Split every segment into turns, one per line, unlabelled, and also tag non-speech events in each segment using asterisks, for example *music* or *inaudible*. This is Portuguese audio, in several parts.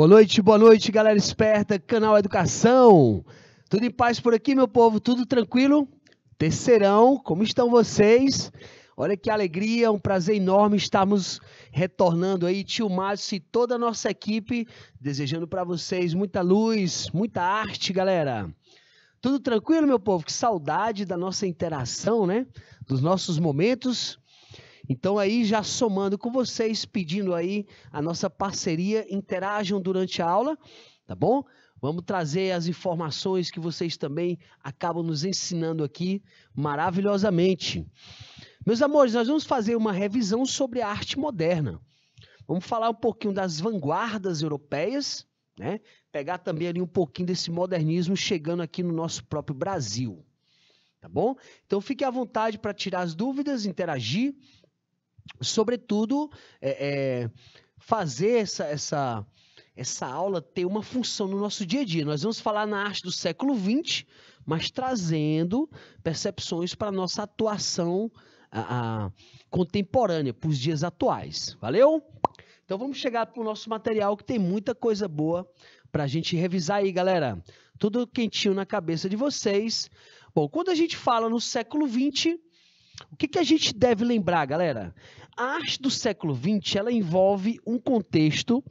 Boa noite, boa noite, galera esperta, canal Educação. Tudo em paz por aqui, meu povo? Tudo tranquilo? Terceirão, como estão vocês? Olha que alegria, um prazer enorme estarmos retornando aí, tio Márcio e toda a nossa equipe, desejando para vocês muita luz, muita arte, galera. Tudo tranquilo, meu povo? Que saudade da nossa interação, né? Dos nossos momentos então aí já somando com vocês, pedindo aí a nossa parceria, interajam durante a aula, tá bom? Vamos trazer as informações que vocês também acabam nos ensinando aqui maravilhosamente. Meus amores, nós vamos fazer uma revisão sobre a arte moderna. Vamos falar um pouquinho das vanguardas europeias, né? Pegar também ali um pouquinho desse modernismo chegando aqui no nosso próprio Brasil. Tá bom? Então fique à vontade para tirar as dúvidas, interagir sobretudo, é, é, fazer essa, essa, essa aula ter uma função no nosso dia a dia. Nós vamos falar na arte do século XX, mas trazendo percepções para a nossa atuação a, a, contemporânea, para os dias atuais. Valeu? Então vamos chegar para o nosso material, que tem muita coisa boa para a gente revisar aí, galera. Tudo quentinho na cabeça de vocês. Bom, quando a gente fala no século XX, o que, que a gente deve lembrar, galera? A arte do século XX ela envolve um contexto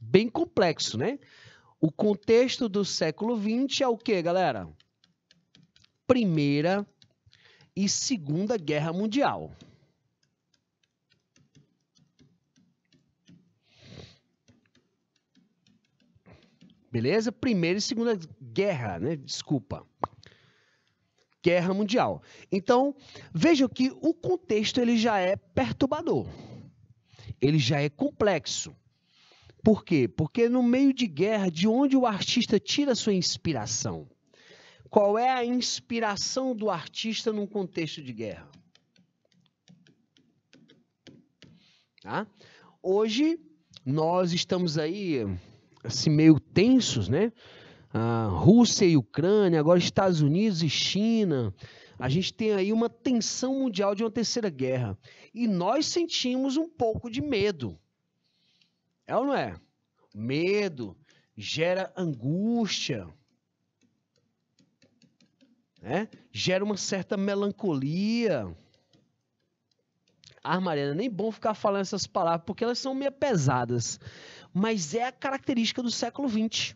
bem complexo, né? O contexto do século XX é o que, galera? Primeira e Segunda Guerra Mundial. Beleza? Primeira e Segunda Guerra, né? Desculpa. Guerra Mundial. Então, vejam que o contexto ele já é perturbador. Ele já é complexo. Por quê? Porque no meio de guerra, de onde o artista tira sua inspiração? Qual é a inspiração do artista num contexto de guerra? Tá? Hoje nós estamos aí assim meio tensos, né? Rússia e Ucrânia, agora Estados Unidos e China. A gente tem aí uma tensão mundial de uma terceira guerra. E nós sentimos um pouco de medo. É ou não é? Medo gera angústia. Né? Gera uma certa melancolia. Ah, Mariana, nem bom ficar falando essas palavras, porque elas são meio pesadas. Mas é a característica do século XX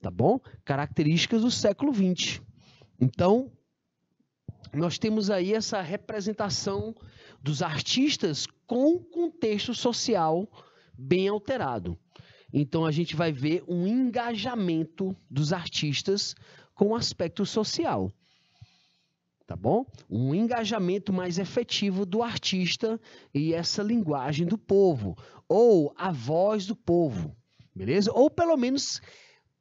tá bom? Características do século XX. Então, nós temos aí essa representação dos artistas com contexto social bem alterado. Então a gente vai ver um engajamento dos artistas com o aspecto social. Tá bom? Um engajamento mais efetivo do artista e essa linguagem do povo, ou a voz do povo, beleza? Ou pelo menos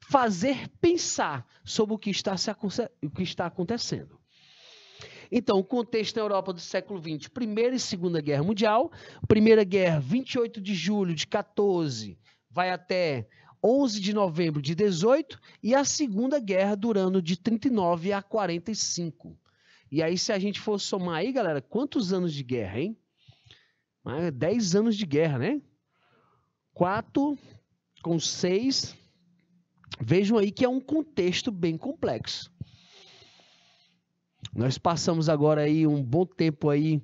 fazer pensar sobre o que está, se, o que está acontecendo. Então, o contexto na é Europa do século XX, Primeira e Segunda Guerra Mundial. Primeira Guerra, 28 de julho de 14, vai até 11 de novembro de 18, e a Segunda Guerra durando de 39 a 45. E aí, se a gente for somar aí, galera, quantos anos de guerra, hein? 10 ah, anos de guerra, né? 4 com 6, Vejam aí que é um contexto bem complexo. Nós passamos agora aí um bom tempo aí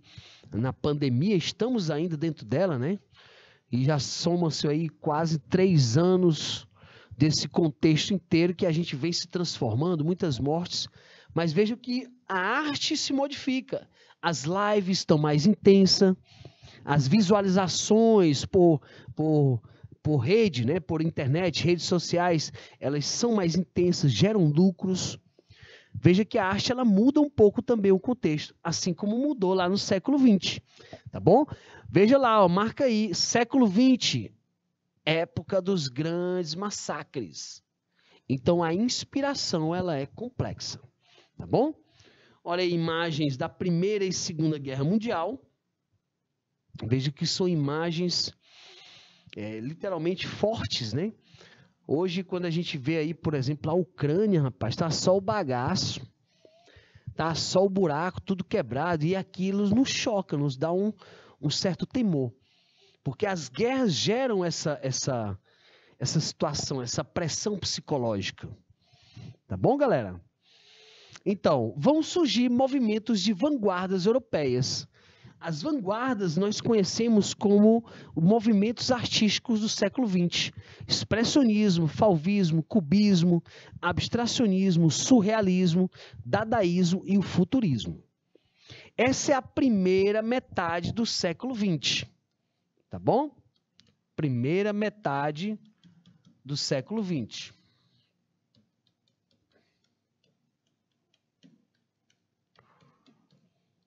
na pandemia, estamos ainda dentro dela, né? E já somam-se aí quase três anos desse contexto inteiro que a gente vem se transformando, muitas mortes. Mas vejam que a arte se modifica. As lives estão mais intensas, as visualizações por, por por rede, né, por internet, redes sociais, elas são mais intensas, geram lucros. Veja que a arte ela muda um pouco também o contexto, assim como mudou lá no século XX, tá bom? Veja lá, ó, marca aí, século XX, época dos grandes massacres. Então a inspiração ela é complexa, tá bom? Olha aí, imagens da Primeira e Segunda Guerra Mundial. Veja que são imagens é, literalmente fortes, né? Hoje, quando a gente vê aí, por exemplo, a Ucrânia, rapaz, tá só o bagaço, tá só o buraco, tudo quebrado, e aquilo nos choca, nos dá um, um certo temor. Porque as guerras geram essa, essa, essa situação, essa pressão psicológica. Tá bom, galera? Então, vão surgir movimentos de vanguardas europeias as vanguardas nós conhecemos como movimentos artísticos do século XX: expressionismo, falvismo, cubismo, abstracionismo, surrealismo, dadaísmo e o futurismo. Essa é a primeira metade do século XX, tá bom? Primeira metade do século XX.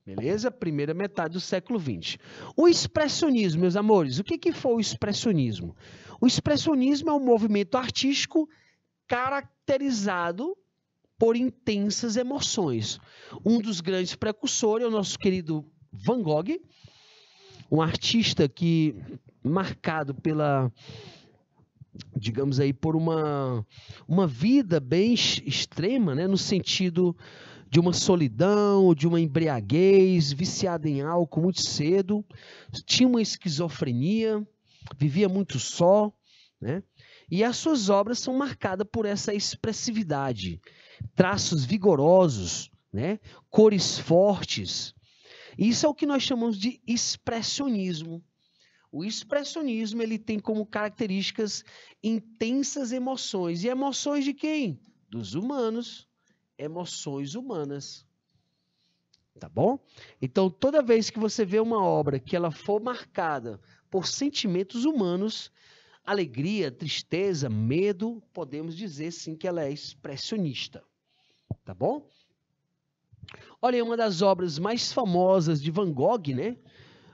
Beleza? Primeira metade do século XX. O expressionismo, meus amores, o que, que foi o expressionismo? O expressionismo é um movimento artístico caracterizado por intensas emoções. Um dos grandes precursores é o nosso querido Van Gogh, um artista que marcado pela digamos aí por uma uma vida bem extrema, né, no sentido de uma solidão, de uma embriaguez, viciada em álcool muito cedo, tinha uma esquizofrenia, vivia muito só, né? E as suas obras são marcadas por essa expressividade, traços vigorosos, né? Cores fortes. Isso é o que nós chamamos de expressionismo. O expressionismo ele tem como características intensas emoções. E emoções de quem? Dos humanos emoções humanas. Tá bom? Então, toda vez que você vê uma obra que ela for marcada por sentimentos humanos, alegria, tristeza, medo, podemos dizer sim que ela é expressionista. Tá bom? Olha, uma das obras mais famosas de Van Gogh, né?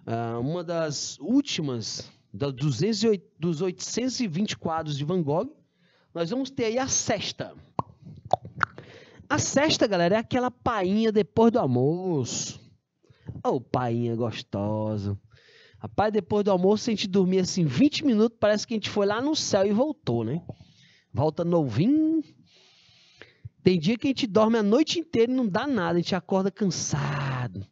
Ah, uma das últimas da 208, dos 820 quadros de Van Gogh, nós vamos ter aí a sexta. A sexta, galera, é aquela painha depois do almoço. Ô, oh, painha gostoso. Rapaz, depois do almoço, se a gente dormir assim 20 minutos, parece que a gente foi lá no céu e voltou, né? Volta novinho. Tem dia que a gente dorme a noite inteira e não dá nada, a gente acorda cansado.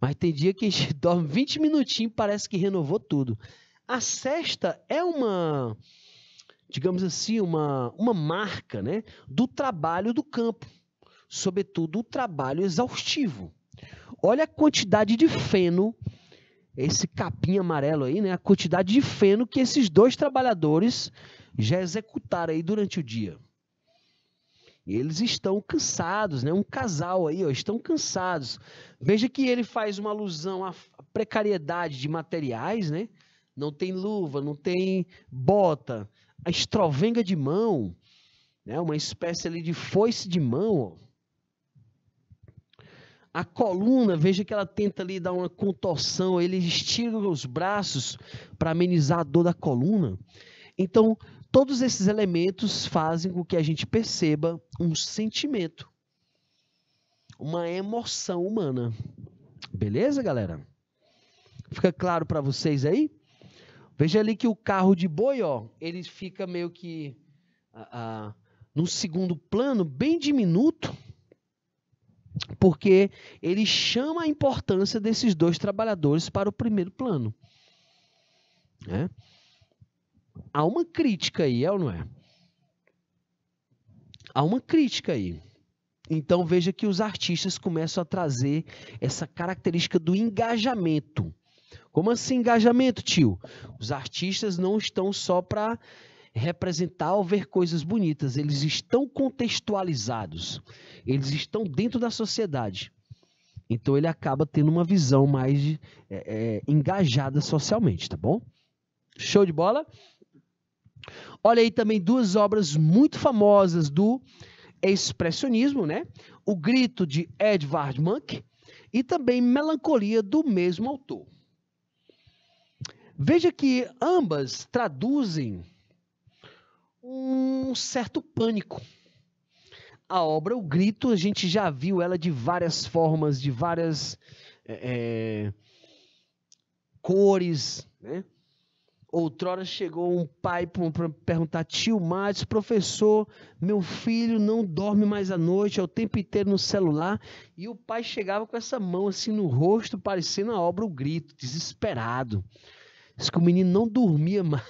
Mas tem dia que a gente *laughs* dorme 20 minutinhos, parece que renovou tudo. A sexta é uma, digamos assim, uma, uma marca, né, do trabalho do campo sobretudo o trabalho exaustivo. Olha a quantidade de feno, esse capim amarelo aí, né? A quantidade de feno que esses dois trabalhadores já executaram aí durante o dia. E eles estão cansados, né? Um casal aí, ó, estão cansados. Veja que ele faz uma alusão à precariedade de materiais, né? Não tem luva, não tem bota, a estrovenga de mão, né? Uma espécie ali de foice de mão, ó a coluna, veja que ela tenta ali dar uma contorção, ele estira os braços para amenizar a dor da coluna. Então, todos esses elementos fazem com que a gente perceba um sentimento, uma emoção humana. Beleza, galera? Fica claro para vocês aí? Veja ali que o carro de boi, ó, ele fica meio que a, a, segundo plano, bem diminuto porque ele chama a importância desses dois trabalhadores para o primeiro plano. Né? Há uma crítica aí, é ou não é? Há uma crítica aí. Então veja que os artistas começam a trazer essa característica do engajamento. Como assim engajamento, tio? Os artistas não estão só para representar ou ver coisas bonitas. Eles estão contextualizados, eles estão dentro da sociedade. Então ele acaba tendo uma visão mais é, é, engajada socialmente, tá bom? Show de bola? Olha aí também duas obras muito famosas do expressionismo, né? O Grito de Edvard Munch e também Melancolia do mesmo autor. Veja que ambas traduzem um certo pânico. A obra, o grito, a gente já viu ela de várias formas, de várias é, é cores, né? Outrora chegou um pai para perguntar: tio Matos, professor, meu filho não dorme mais à noite, é o tempo inteiro no celular. E o pai chegava com essa mão assim no rosto, parecendo a obra O Grito, desesperado. Diz que o menino não dormia *laughs* mais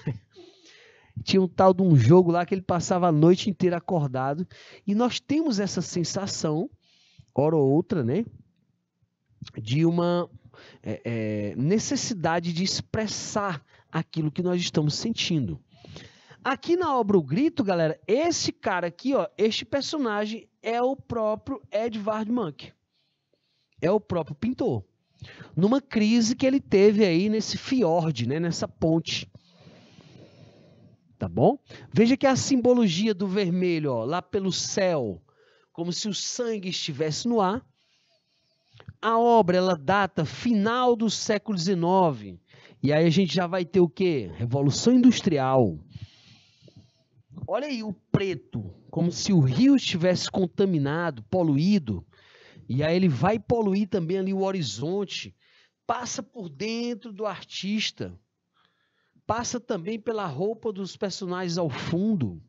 tinha um tal de um jogo lá que ele passava a noite inteira acordado. E nós temos essa sensação, hora ou outra, né? De uma é, é, necessidade de expressar aquilo que nós estamos sentindo. Aqui na obra O Grito, galera, esse cara aqui, ó, este personagem é o próprio Edvard Munch. É o próprio pintor. Numa crise que ele teve aí nesse fiord, né, nessa ponte Tá bom? Veja que é a simbologia do vermelho, ó, lá pelo céu, como se o sangue estivesse no ar. A obra ela data final do século XIX. E aí a gente já vai ter o quê? Revolução Industrial. Olha aí o preto, como se o rio estivesse contaminado, poluído. E aí ele vai poluir também ali o horizonte. Passa por dentro do artista passa também pela roupa dos personagens ao fundo.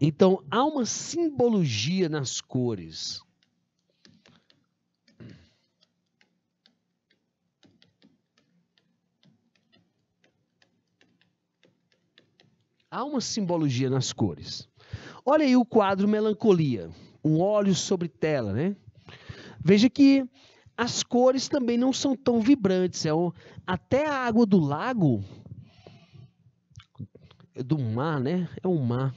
Então, há uma simbologia nas cores. Há uma simbologia nas cores. Olha aí o quadro Melancolia, um óleo sobre tela, né? Veja que as cores também não são tão vibrantes. É até a água do lago, do mar, né? É um mar.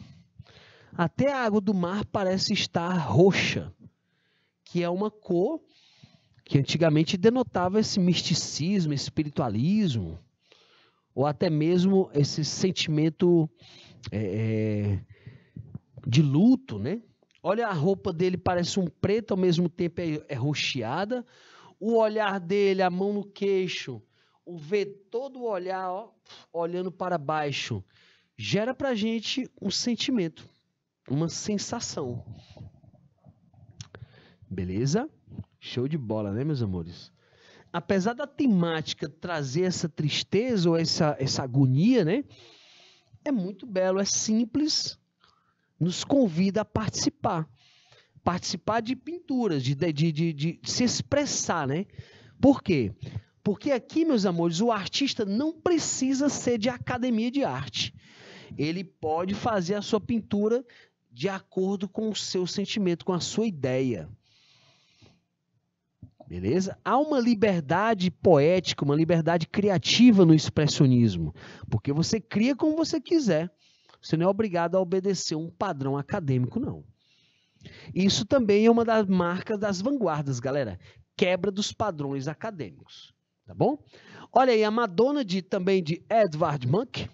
Até a água do mar parece estar roxa, que é uma cor que antigamente denotava esse misticismo, espiritualismo, ou até mesmo esse sentimento é, é de luto, né? Olha, a roupa dele parece um preto, ao mesmo tempo é, é roxeada, o olhar dele, a mão no queixo, o ver todo o olhar ó, olhando para baixo, gera para a gente um sentimento, uma sensação. Beleza? Show de bola, né, meus amores? Apesar da temática trazer essa tristeza ou essa, essa agonia, né? É muito belo, é simples, nos convida a participar participar de pinturas, de, de, de, de se expressar, né? Por quê? Porque aqui, meus amores, o artista não precisa ser de academia de arte. Ele pode fazer a sua pintura de acordo com o seu sentimento, com a sua ideia. Beleza? Há uma liberdade poética, uma liberdade criativa no expressionismo, porque você cria como você quiser. Você não é obrigado a obedecer um padrão acadêmico, não. Isso também é uma das marcas das vanguardas, galera. Quebra dos padrões acadêmicos, tá bom? Olha aí a Madonna de também de Edvard Munch.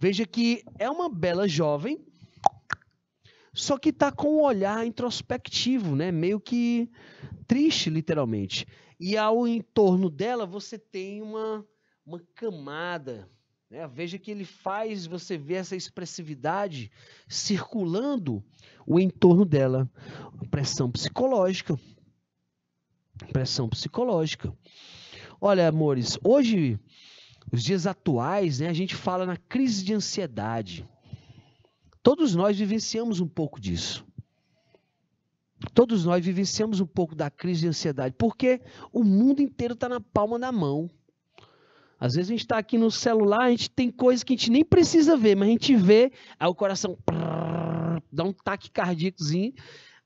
Veja que é uma bela jovem, só que tá com um olhar introspectivo, né? Meio que triste, literalmente. E ao entorno dela você tem uma uma camada né? Veja que ele faz você ver essa expressividade circulando o entorno dela. Pressão psicológica. Pressão psicológica. Olha, amores, hoje, os dias atuais, né, a gente fala na crise de ansiedade. Todos nós vivenciamos um pouco disso. Todos nós vivenciamos um pouco da crise de ansiedade, porque o mundo inteiro está na palma da mão. Às vezes a gente está aqui no celular, a gente tem coisas que a gente nem precisa ver, mas a gente vê, aí o coração prrr, dá um taque cardíacozinho,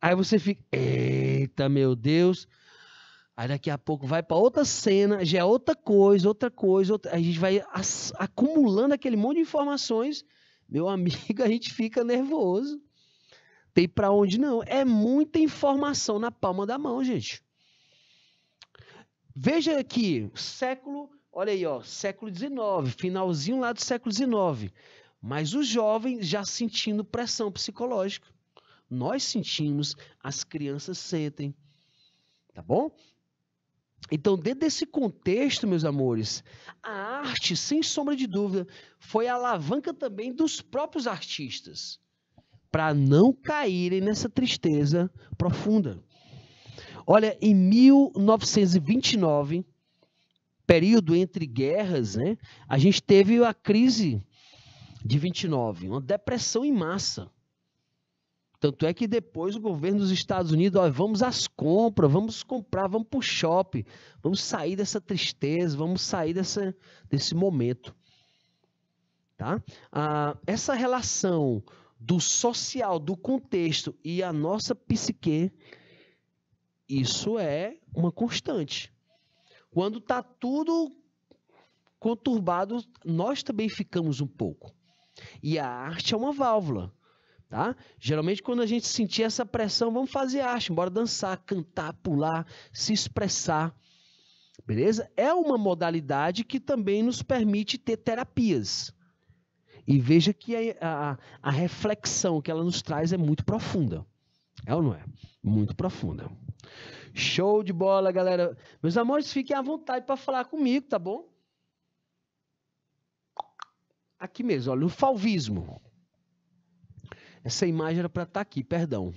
aí você fica, eita meu Deus, Aí daqui a pouco vai para outra cena, já é outra coisa, outra coisa, outra... a gente vai acumulando aquele monte de informações. Meu amigo, *laughs* a gente fica nervoso. Tem para onde não. É muita informação na palma da mão, gente. Veja aqui, século Olha aí, ó, século XIX, finalzinho lá do século XIX. Mas os jovens já sentindo pressão psicológica. Nós sentimos, as crianças sentem. Tá bom? Então, dentro desse contexto, meus amores, a arte, sem sombra de dúvida, foi a alavanca também dos próprios artistas para não caírem nessa tristeza profunda. Olha, em 1929, período entre guerras, né, a gente teve a crise de 29, uma depressão em massa. Tanto é que depois o governo dos Estados Unidos, ó, vamos às compras, vamos comprar, vamos para o shopping, vamos sair dessa tristeza, vamos sair dessa, desse momento. Tá? Ah, essa relação do social, do contexto e a nossa psique, isso é uma constante. Quando tá tudo conturbado, nós também ficamos um pouco. E a arte é uma válvula, tá? Geralmente quando a gente sentir essa pressão, vamos fazer arte, embora dançar, cantar, pular, se expressar. Beleza? É uma modalidade que também nos permite ter terapias. E veja que a, a, a reflexão que ela nos traz é muito profunda. É ou não é? Muito profunda. Show de bola, galera. Meus amores, fiquem à vontade para falar comigo, tá bom? Aqui mesmo, olha, o falvismo. Essa imagem era para estar tá aqui, perdão.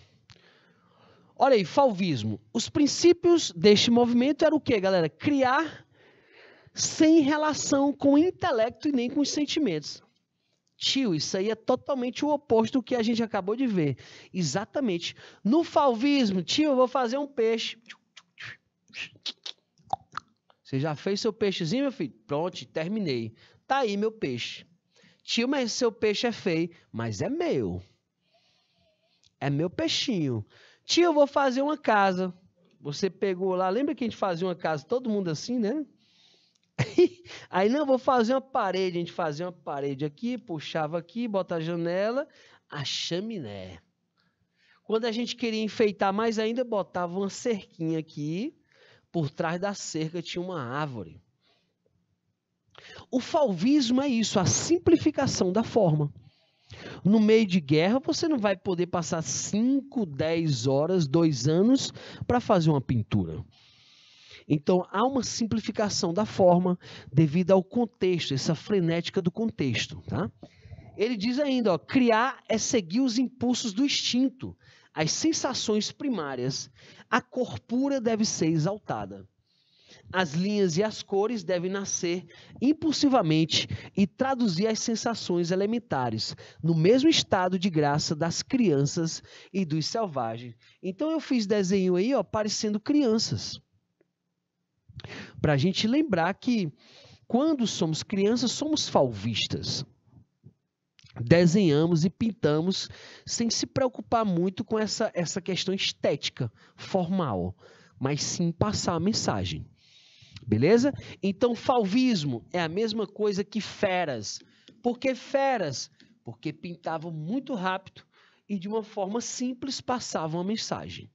Olha aí, falvismo. Os princípios deste movimento eram o quê, galera? Criar sem relação com o intelecto e nem com os sentimentos. Tio, isso aí é totalmente o oposto do que a gente acabou de ver. Exatamente. No falvismo, tio, eu vou fazer um peixe. Você já fez seu peixezinho, meu filho? Pronto, terminei. Tá aí meu peixe. Tio, mas seu peixe é feio. Mas é meu. É meu peixinho. Tio, eu vou fazer uma casa. Você pegou lá, lembra que a gente fazia uma casa todo mundo assim, né? *laughs* Aí, não, vou fazer uma parede. A gente fazia uma parede aqui, puxava aqui, bota a janela, a chaminé. Quando a gente queria enfeitar mais ainda, botava uma cerquinha aqui. Por trás da cerca tinha uma árvore. O falvismo é isso, a simplificação da forma. No meio de guerra, você não vai poder passar 5, 10 horas, dois anos para fazer uma pintura. Então, há uma simplificação da forma devido ao contexto, essa frenética do contexto. Tá? Ele diz ainda: ó, criar é seguir os impulsos do instinto, as sensações primárias. A corpura deve ser exaltada. As linhas e as cores devem nascer impulsivamente e traduzir as sensações elementares no mesmo estado de graça das crianças e dos selvagens. Então eu fiz desenho aí, ó, parecendo crianças para a gente lembrar que quando somos crianças, somos falvistas. Desenhamos e pintamos sem se preocupar muito com essa, essa questão estética, formal, mas sim passar a mensagem. Beleza? Então, falvismo é a mesma coisa que feras. Por que feras? Porque pintavam muito rápido e de uma forma simples passavam a mensagem.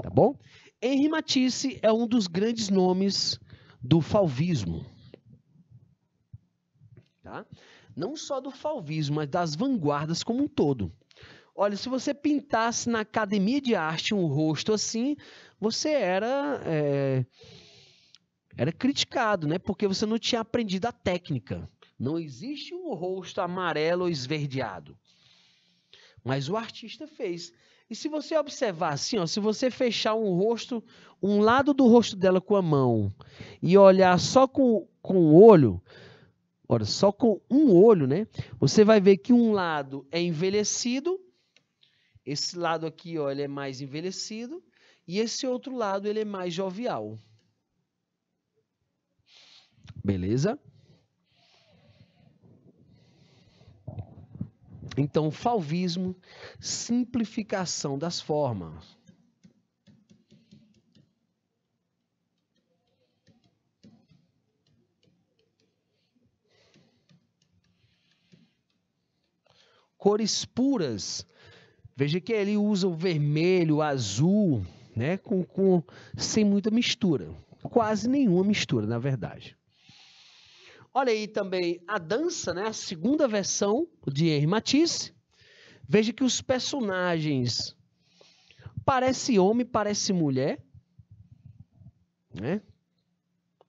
Tá bom? Henri Matisse é um dos grandes nomes do falvismo. Tá? Não só do falvismo, mas das vanguardas como um todo. Olha, se você pintasse na academia de arte um rosto assim, você era é, era criticado, né? Porque você não tinha aprendido a técnica. Não existe um rosto amarelo ou esverdeado. Mas o artista fez. E se você observar assim, ó, se você fechar um rosto, um lado do rosto dela com a mão e olhar só com, com o olho, olha, só com um olho, né? Você vai ver que um lado é envelhecido, esse lado aqui, ó, ele é mais envelhecido, e esse outro lado ele é mais jovial. Beleza? Então, falvismo, simplificação das formas. Cores puras. Veja que ele usa o vermelho, o azul, né, com, com sem muita mistura, quase nenhuma mistura, na verdade. Olha aí também a dança, né? A segunda versão de Henri Matisse. Veja que os personagens parece homem, parece mulher, né?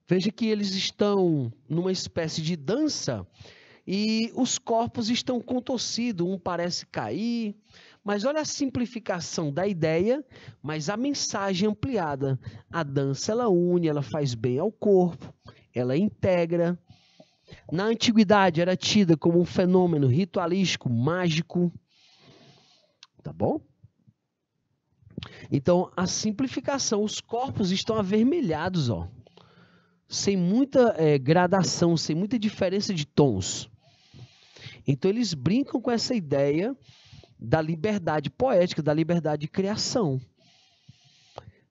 Veja que eles estão numa espécie de dança e os corpos estão contorcidos, um parece cair, mas olha a simplificação da ideia, mas a mensagem ampliada. A dança ela une, ela faz bem ao corpo, ela integra, na antiguidade era tida como um fenômeno ritualístico, mágico. Tá bom? Então, a simplificação, os corpos estão avermelhados, ó. Sem muita é, gradação, sem muita diferença de tons. Então, eles brincam com essa ideia da liberdade poética, da liberdade de criação.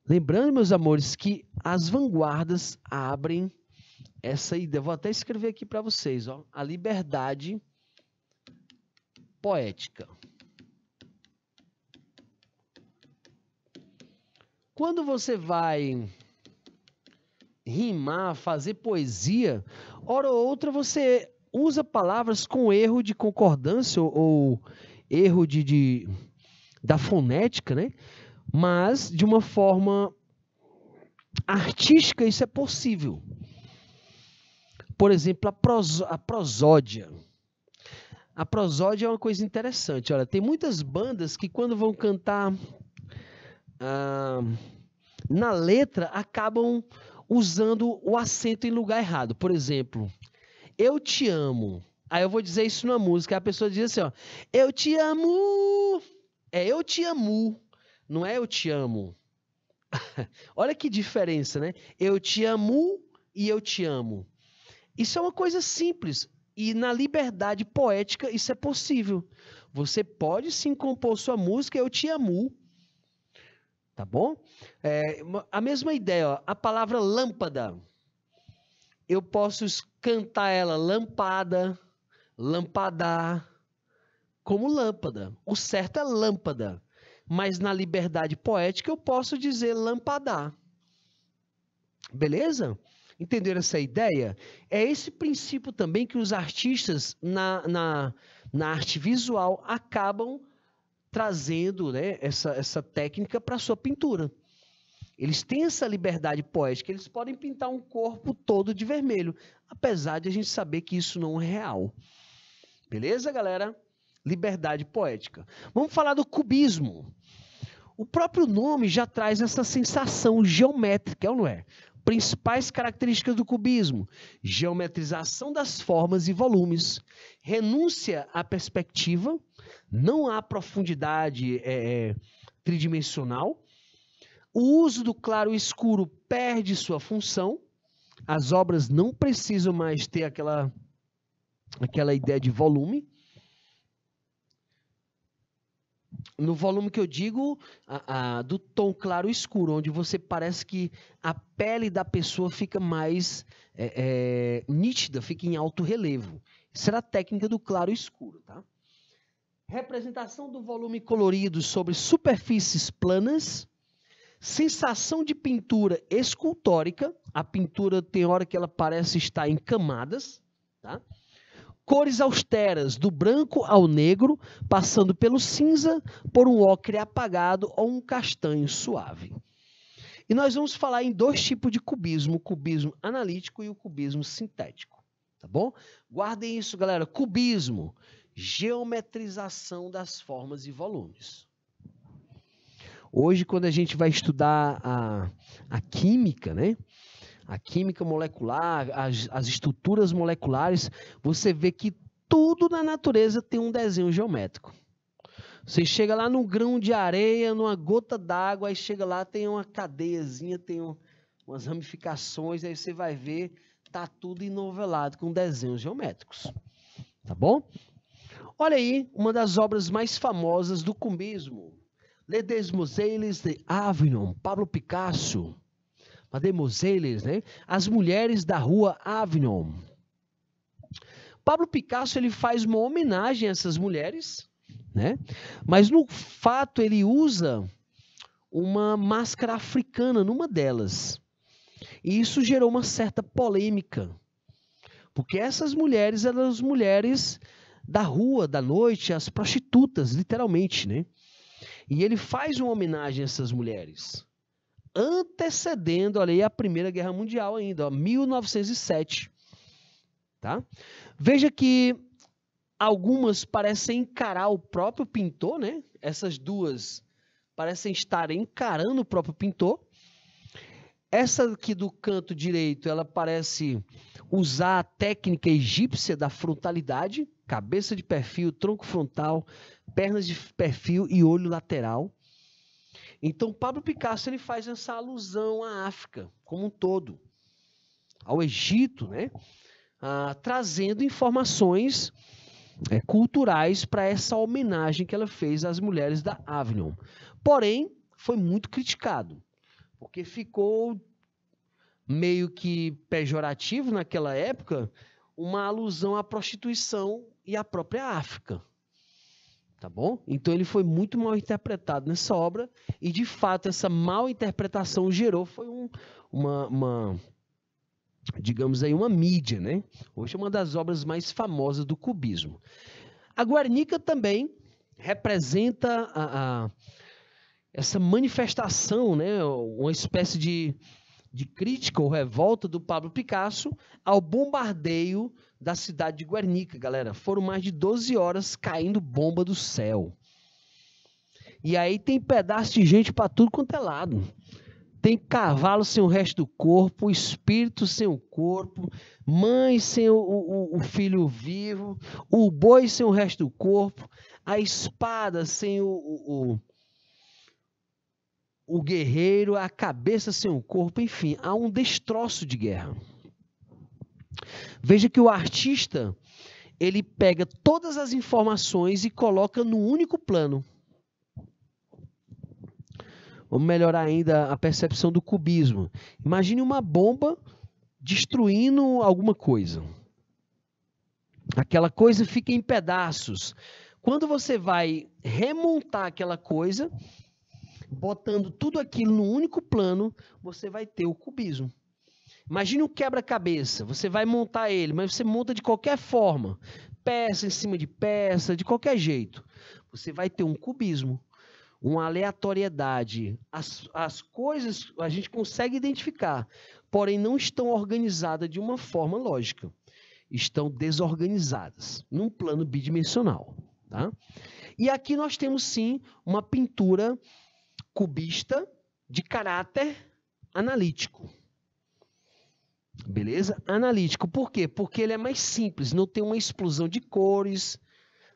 Lembrando, meus amores, que as vanguardas abrem essa ideia, vou até escrever aqui para vocês, ó, a liberdade poética. Quando você vai rimar, fazer poesia, hora ou outra você usa palavras com erro de concordância ou erro de, de da fonética, né? Mas de uma forma artística isso é possível. Por exemplo, a, pros, a prosódia. A prosódia é uma coisa interessante. Olha, tem muitas bandas que quando vão cantar ah, na letra acabam usando o acento em lugar errado. Por exemplo, eu te amo. Aí eu vou dizer isso na música. A pessoa diz assim, ó, eu te amo. É eu te amo, não é eu te amo. *laughs* Olha que diferença, né? Eu te amo e eu te amo. Isso é uma coisa simples. E na liberdade poética isso é possível. Você pode sim compor sua música, eu te amo. Tá bom? É, a mesma ideia, ó, a palavra lâmpada. Eu posso cantar ela lampada, lampadar, como lâmpada. O certo é lâmpada. Mas na liberdade poética eu posso dizer lampadar. Beleza? Entenderam essa ideia? É esse princípio também que os artistas na, na, na arte visual acabam trazendo né, essa, essa técnica para a sua pintura. Eles têm essa liberdade poética, eles podem pintar um corpo todo de vermelho, apesar de a gente saber que isso não é real. Beleza, galera? Liberdade poética. Vamos falar do cubismo. O próprio nome já traz essa sensação geométrica, é não é? principais características do cubismo: geometrização das formas e volumes, renúncia à perspectiva, não há profundidade é, é tridimensional, o uso do claro e escuro perde sua função, as obras não precisam mais ter aquela, aquela ideia de volume. no volume que eu digo, a, a, do tom claro escuro, onde você parece que a pele da pessoa fica mais é, é, nítida, fica em alto relevo. Isso era a técnica do claro escuro, tá? Representação do volume colorido sobre superfícies planas, sensação de pintura escultórica, a pintura tem hora que ela parece estar em camadas, tá? Cores austeras, do branco ao negro, passando pelo cinza, por um ocre apagado ou um castanho suave. E nós vamos falar em dois tipos de cubismo: o cubismo analítico e o cubismo sintético. Tá bom? Guardem isso, galera. Cubismo, geometrização das formas e volumes. Hoje, quando a gente vai estudar a, a química, né? a química molecular, as, as estruturas moleculares, você vê que tudo na natureza tem um desenho geométrico. Você chega lá num grão de areia, numa gota d'água, aí chega lá, tem uma cadeiazinha, tem um, umas ramificações, aí você vai ver, tá tudo enovelado com desenhos geométricos. Tá bom? Olha aí, uma das obras mais famosas do cubismo, Les Desmoiselles de Avignon, Pablo Picasso mademoiselles, né? As mulheres da rua Avignon. Pablo Picasso ele faz uma homenagem a essas mulheres, né? Mas no fato ele usa uma máscara africana numa delas. E isso gerou uma certa polêmica. Porque essas mulheres eram as mulheres da rua, da noite, as prostitutas, literalmente, né? E ele faz uma homenagem a essas mulheres antecedendo ali a Primeira Guerra Mundial ainda, ó, 1907. Tá? Veja que algumas parecem encarar o próprio pintor, né? Essas duas parecem estar encarando o próprio pintor. Essa aqui do canto direito, ela parece usar a técnica egípcia da frontalidade, cabeça de perfil, tronco frontal, pernas de perfil e olho lateral. Então, Pablo Picasso ele faz essa alusão à África como um todo, ao Egito, né? Ah, trazendo informações é, culturais para essa homenagem que ela fez às mulheres da Avignon. Porém, foi muito criticado, porque ficou meio que pejorativo naquela época uma alusão à prostituição e à própria África tá bom? Então ele foi muito mal interpretado nessa obra e de fato essa mal interpretação gerou foi um, uma, uma, digamos aí uma mídia, né? Hoje é uma das obras mais famosas do cubismo. A Guarnica também representa a, a, essa manifestação, né? Uma espécie de de crítica ou revolta do Pablo Picasso ao bombardeio da cidade de Guernica, galera. Foram mais de 12 horas caindo bomba do céu. E aí tem pedaço de gente para tudo quanto é lado. Tem cavalo sem o resto do corpo, espírito sem o corpo, mãe sem o, o, o filho vivo, o boi sem o resto do corpo, a espada sem o, o o guerreiro, é a cabeça sem o corpo, enfim, há um destroço de guerra. Veja que o artista, ele pega todas as informações e coloca no único plano. Vamos melhorar ainda a percepção do cubismo. Imagine uma bomba destruindo alguma coisa. Aquela coisa fica em pedaços. Quando você vai remontar aquela coisa, botando tudo aquilo no único plano, você vai ter o cubismo. Imagine um quebra-cabeça, você vai montar ele, mas você monta de qualquer forma, peça em cima de peça, de qualquer jeito. Você vai ter um cubismo, uma aleatoriedade. As, as coisas a gente consegue identificar, porém não estão organizadas de uma forma lógica. Estão desorganizadas num plano bidimensional. Tá? E aqui nós temos sim uma pintura cubista de caráter analítico. Beleza? Analítico. Por quê? Porque ele é mais simples, não tem uma explosão de cores,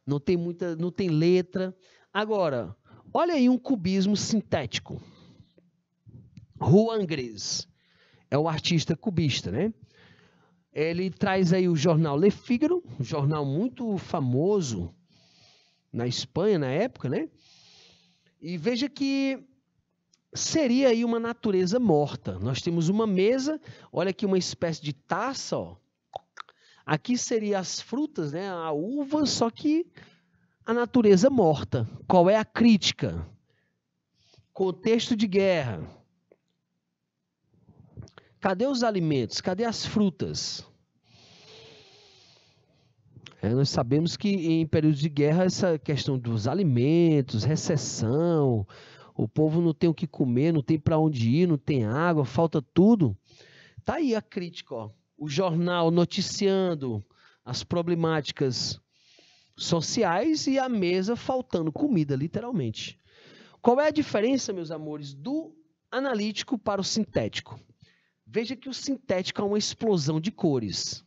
não tem muita, não tem letra. Agora, olha aí um cubismo sintético. Juan Gris é o artista cubista, né? Ele traz aí o jornal Le Figaro, um jornal muito famoso na Espanha na época, né? E veja que seria aí uma natureza morta. Nós temos uma mesa, olha aqui uma espécie de taça, ó. Aqui seria as frutas, né, a uva, só que a natureza morta. Qual é a crítica? Contexto de guerra. Cadê os alimentos? Cadê as frutas? É, nós sabemos que em períodos de guerra essa questão dos alimentos, recessão, o povo não tem o que comer, não tem para onde ir, não tem água, falta tudo. Tá aí a crítica, ó. O jornal noticiando as problemáticas sociais e a mesa faltando comida, literalmente. Qual é a diferença, meus amores, do analítico para o sintético? Veja que o sintético é uma explosão de cores.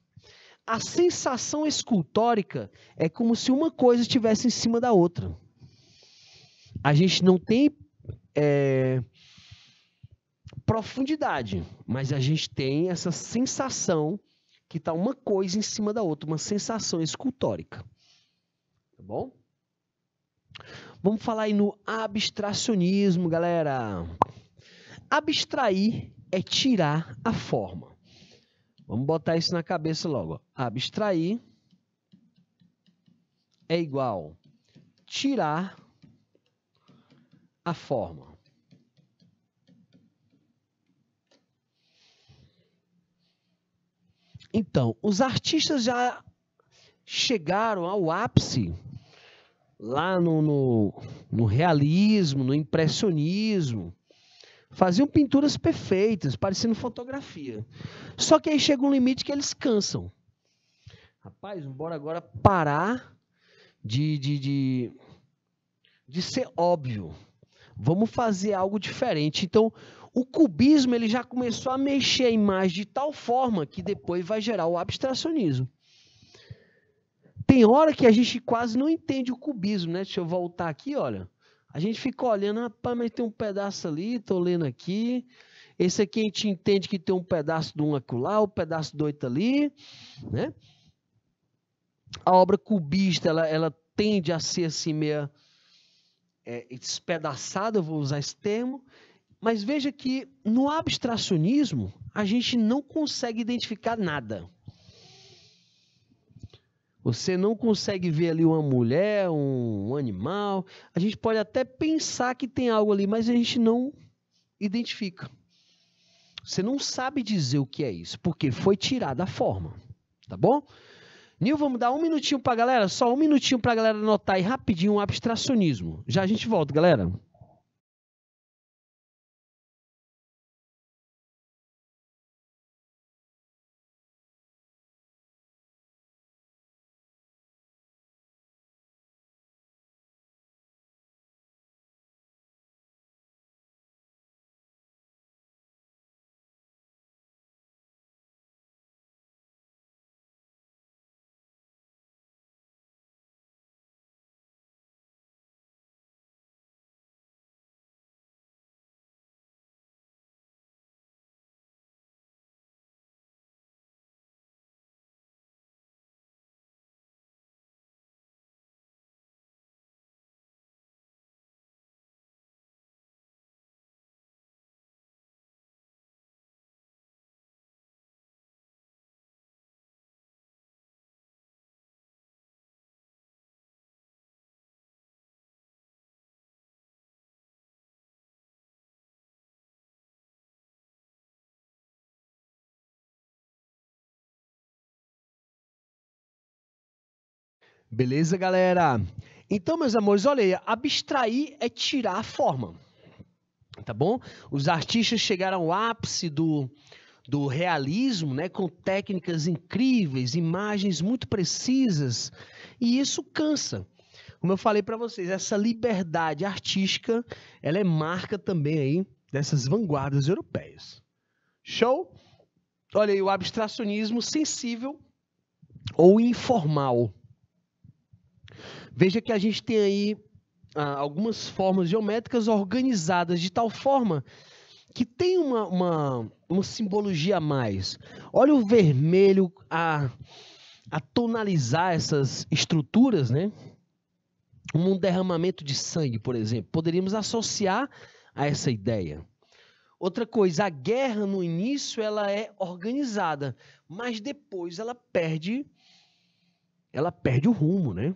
A sensação escultórica é como se uma coisa estivesse em cima da outra. A gente não tem é, profundidade, mas a gente tem essa sensação que está uma coisa em cima da outra, uma sensação escultórica. Tá bom? Vamos falar aí no abstracionismo, galera. Abstrair é tirar a forma. Vamos botar isso na cabeça logo. Abstrair é igual tirar a forma. Então, os artistas já chegaram ao ápice lá no, no, no, realismo, no impressionismo. Faziam pinturas perfeitas, parecendo fotografia. Só que aí chega um limite que eles cansam. Rapaz, bora agora parar de, de, de, de ser óbvio vamos fazer algo diferente. Então, o cubismo ele já começou a mexer a imagem de tal forma que depois vai gerar o abstracionismo. Tem hora que a gente quase não entende o cubismo, né? Deixa eu voltar aqui, olha. A gente fica olhando, rapaz, mas tem um pedaço ali, tô lendo aqui. Esse aqui a gente entende que tem um pedaço de um aqui lá, um pedaço do outro ali, né? A obra cubista, ela, ela tende a ser assim meia é, despedaçado, eu vou usar esse termo, mas veja que no abstracionismo a gente não consegue identificar nada. Você não consegue ver ali uma mulher, um, um animal. A gente pode até pensar que tem algo ali, mas a gente não identifica. Você não sabe dizer o que é isso, porque foi tirada a forma, tá bom? Nil, vamos dar um minutinho pra galera, só um minutinho pra galera anotar aí rapidinho um abstracionismo. Já a gente volta, galera. Beleza, galera? Então, meus amores, olha aí, abstrair é tirar a forma. Tá bom? Os artistas chegaram ao ápice do, do realismo, né, com técnicas incríveis, imagens muito precisas, e isso cansa. Como eu falei para vocês, essa liberdade artística, ela é marca também aí dessas vanguardas europeias. Show? Olha aí, o abstracionismo sensível ou informal. Veja que a gente tem aí ah, algumas formas geométricas organizadas de tal forma que tem uma, uma, uma simbologia a mais. Olha o vermelho a, a tonalizar essas estruturas, né? Um derramamento de sangue, por exemplo. Poderíamos associar a essa ideia. Outra coisa, a guerra no início ela é organizada, mas depois ela perde ela perde o rumo, né?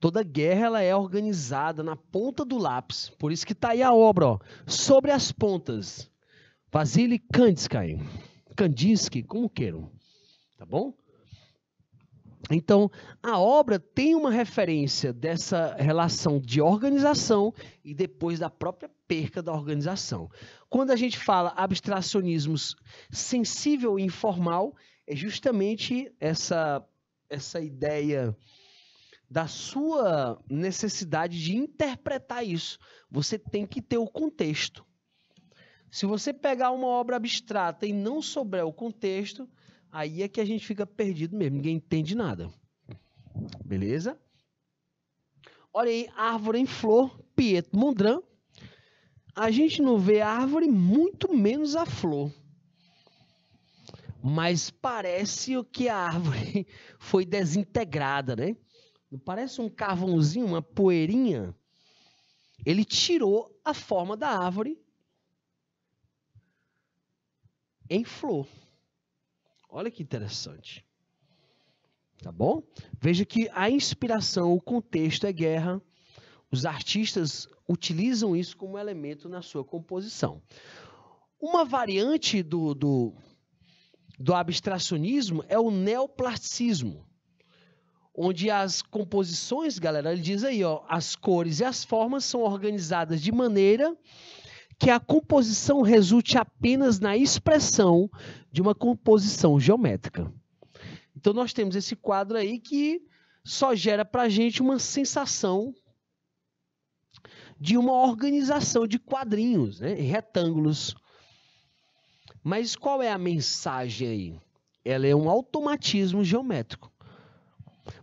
Toda guerra ela é organizada na ponta do lápis. Por isso que está aí a obra, ó, sobre as pontas. Vasily Kandinsky. Kandinsky, como queiram. Tá bom? Então, a obra tem uma referência dessa relação de organização e depois da própria perca da organização. Quando a gente fala abstracionismo sensível e informal, é justamente essa, essa ideia da sua necessidade de interpretar isso. Você tem que ter o contexto. Se você pegar uma obra abstrata e não souber o contexto, aí é que a gente fica perdido mesmo, ninguém entende nada. Beleza? Olha aí, árvore em flor, Pietro Mondran. A gente não vê a árvore, muito menos a flor. Mas parece que a árvore *laughs* foi desintegrada, né? não parece um carvãozinho, uma poeirinha? Ele tirou a forma da árvore em flor. Olha que interessante. Tá bom? Veja que a inspiração, o contexto é guerra. Os artistas utilizam isso como elemento na sua composição. Uma variante do, do, do abstracionismo é o neoplasticismo onde as composições, galera, ele diz aí, ó, as cores e as formas são organizadas de maneira que a composição resulte apenas na expressão de uma composição geométrica. Então nós temos esse quadro aí que só gera para a gente uma sensação de uma organização de quadrinhos, né, retângulos. Mas qual é a mensagem aí? Ela é um automatismo geométrico.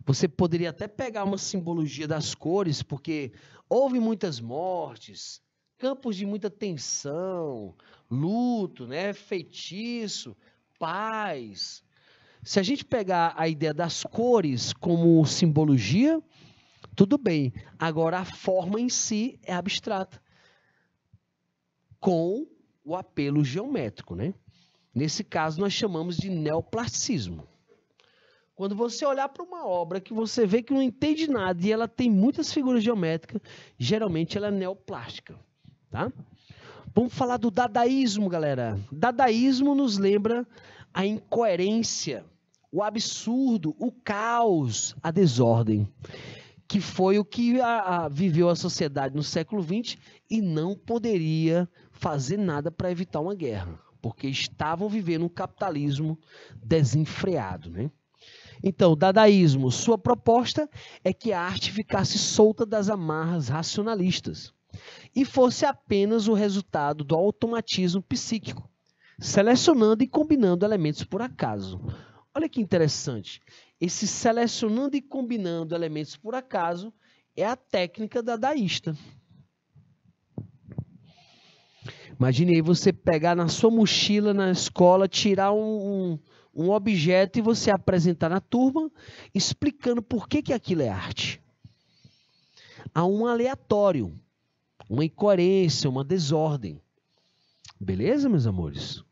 Você poderia até pegar uma simbologia das cores, porque houve muitas mortes, campos de muita tensão, luto, né, feitiço, paz. Se a gente pegar a ideia das cores como simbologia, tudo bem. Agora a forma em si é abstrata, com o apelo geométrico, né? Nesse caso nós chamamos de neoplasticismo. Quando você olhar para uma obra que você vê que não entende nada e ela tem muitas figuras geométricas, geralmente ela é neoplástica, tá? Vamos falar do dadaísmo, galera. Dadaísmo nos lembra a incoerência, o absurdo, o caos, a desordem, que foi o que a, a, viveu a sociedade no século XX e não poderia fazer nada para evitar uma guerra, porque estavam vivendo um capitalismo desenfreado, né? Então, dadaísmo, sua proposta é que a arte ficasse solta das amarras racionalistas e fosse apenas o resultado do automatismo psíquico, selecionando e combinando elementos por acaso. Olha que interessante. Esse selecionando e combinando elementos por acaso é a técnica dadaísta. Imagine aí você pegar na sua mochila na escola, tirar um, um, um objeto e você apresentar na turma, explicando por que, que aquilo é arte. Há um aleatório, uma incoerência, uma desordem. Beleza, meus amores?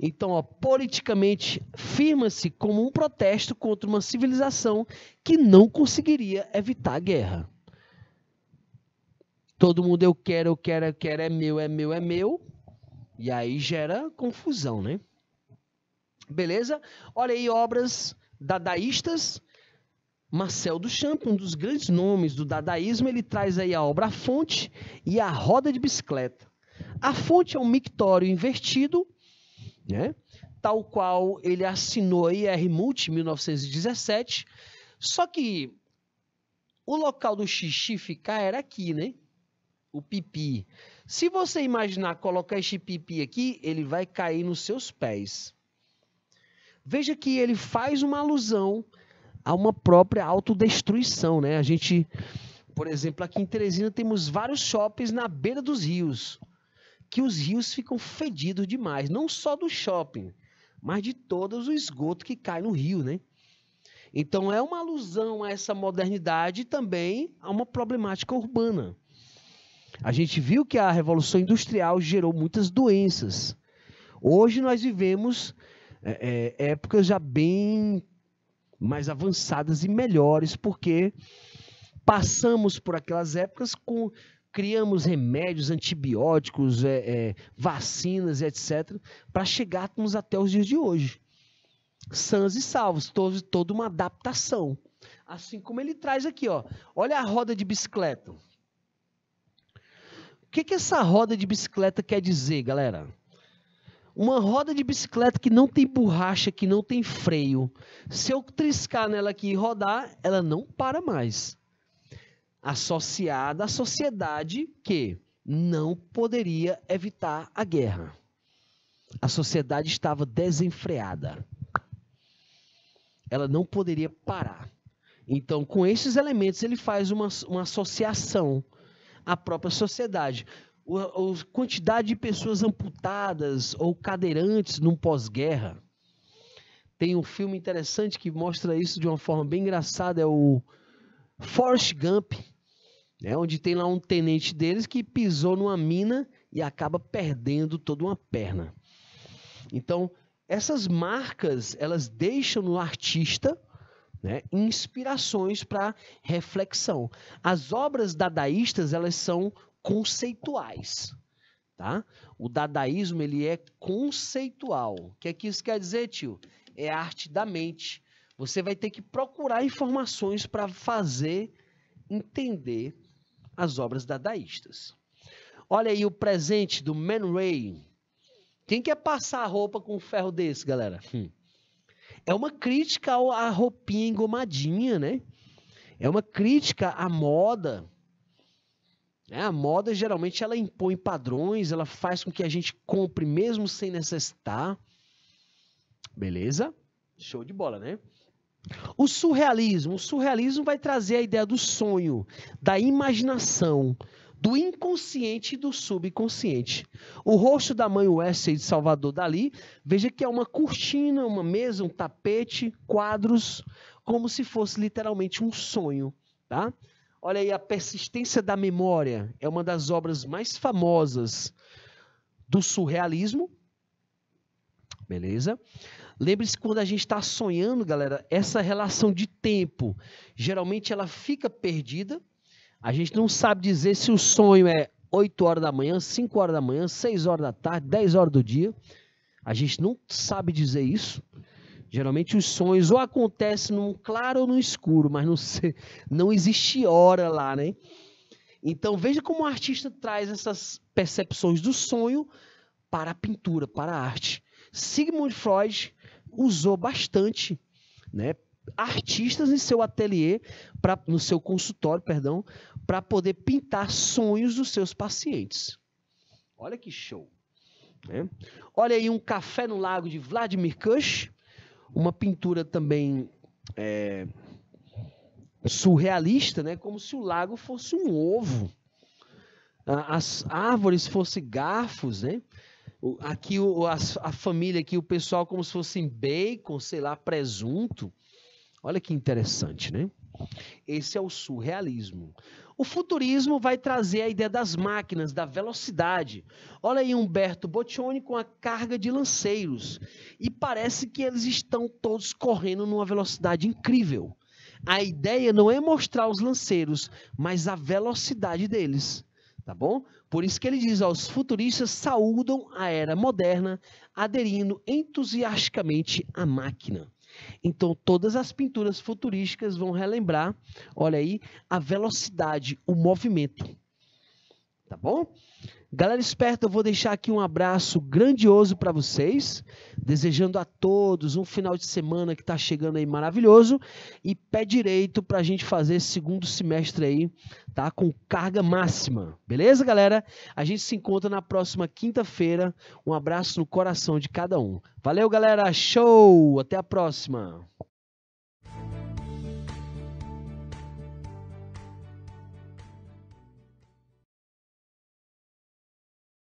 Então, ó, politicamente, firma-se como um protesto contra uma civilização que não conseguiria evitar a guerra. Todo mundo eu quero, eu quero, eu quero, é meu, é meu, é meu. E aí gera confusão, né? Beleza? Olha aí obras dadaístas. Marcel Duchamp, um dos grandes nomes do dadaísmo, ele traz aí a obra A Fonte e a Roda de Bicicleta. A fonte é um mictório invertido, né? tal qual ele assinou a R. Multi 1917, só que o local do xixi ficar era aqui, né? O pipi. Se você imaginar colocar este pipi aqui, ele vai cair nos seus pés. Veja que ele faz uma alusão a uma própria autodestruição, né? A gente, por exemplo, aqui em Teresina temos vários shoppings na beira dos rios, que os rios ficam fedidos demais, não só do shopping, mas de todos o esgoto que cai no rio, né? Então é uma alusão a essa modernidade e também a uma problemática urbana. A gente viu que a revolução industrial gerou muitas doenças. Hoje nós vivemos é, é, épocas já bem mais avançadas e melhores, porque passamos por aquelas épocas com criamos remédios, antibióticos, é, é vacinas, etc, para chegarmos até os dias de hoje, sãs e salvos, todo, toda uma adaptação. Assim como ele traz aqui, ó, olha a roda de bicicleta. O que, que essa roda de bicicleta quer dizer, galera? Uma roda de bicicleta que não tem borracha, que não tem freio. Se eu triscar nela aqui e rodar, ela não para mais. Associada à sociedade que não poderia evitar a guerra. A sociedade estava desenfreada. Ela não poderia parar. Então, com esses elementos, ele faz uma, uma associação à própria sociedade a quantidade de pessoas amputadas ou cadeirantes num pós-guerra. Tem um filme interessante que mostra isso de uma forma bem engraçada, é o Forrest Gump, né, onde tem lá um tenente deles que pisou numa mina e acaba perdendo toda uma perna. Então, essas marcas, elas deixam no artista né, inspirações para reflexão. As obras dadaístas, elas são conceituais. Tá? O dadaísmo ele é conceitual. O que é que isso quer dizer, tio? É arte da mente. Você vai ter que procurar informações para fazer entender as obras dadaístas. Olha aí o presente do Man Ray. Quem quer passar a roupa com um ferro desse, galera? Hum. É uma crítica à roupinha engomadinha, né? É uma crítica à moda. Né? A moda geralmente ela impõe padrões, ela faz com que a gente compre mesmo sem necessitar. Beleza? Show de bola, né? O surrealismo, o surrealismo vai trazer a ideia do sonho, da imaginação, do inconsciente e do subconsciente. O rosto da mãe Wesley de Salvador Dali, veja que é uma cortina, uma mesa, um tapete, quadros, como se fosse literalmente um sonho, tá? Olha aí, A Persistência da Memória é uma das obras mais famosas do surrealismo. Beleza? Lembre-se quando a gente está sonhando, galera, essa relação de tempo, geralmente ela fica perdida. A gente não sabe dizer se o sonho é 8 horas da manhã, 5 horas da manhã, 6 horas da tarde, 10 horas do dia. A gente não sabe dizer isso. Geralmente os sonhos ou acontecem num claro ou no escuro, mas não, não existe hora lá, né? Então veja como o artista traz essas percepções do sonho para a pintura, para a arte. Sigmund Freud usou bastante, né, artistas em seu ateliê, pra, no seu consultório, perdão, para poder pintar sonhos dos seus pacientes. Olha que show! Né? Olha aí um café no lago de Vladimir Kush uma pintura também é, surrealista, né? como se o lago fosse um ovo, as árvores fossem garfos, né? aqui a, família, aqui o pessoal como se fossem bacon, sei lá, presunto. Olha que interessante, né? Esse é o surrealismo. O futurismo vai trazer a ideia das máquinas, da velocidade. Olha aí Humberto Boccioni com a carga de lanceiros. E parece que eles estão todos correndo numa velocidade incrível. A ideia não é mostrar os lanceiros, mas a velocidade deles. Tá bom? Por isso que ele diz: ó, os futuristas saúdam a era moderna, aderindo entusiasticamente à máquina. Então, todas as pinturas futurísticas vão relembrar, olha aí, a velocidade, o movimento. Tá bom? Galera esperta, eu vou deixar aqui um abraço grandioso para vocês, desejando a todos um final de semana que está chegando aí maravilhoso e pé direito para a gente fazer esse segundo semestre aí, tá? Com carga máxima, beleza, galera? A gente se encontra na próxima quinta-feira. Um abraço no coração de cada um. Valeu, galera. Show! Até a próxima.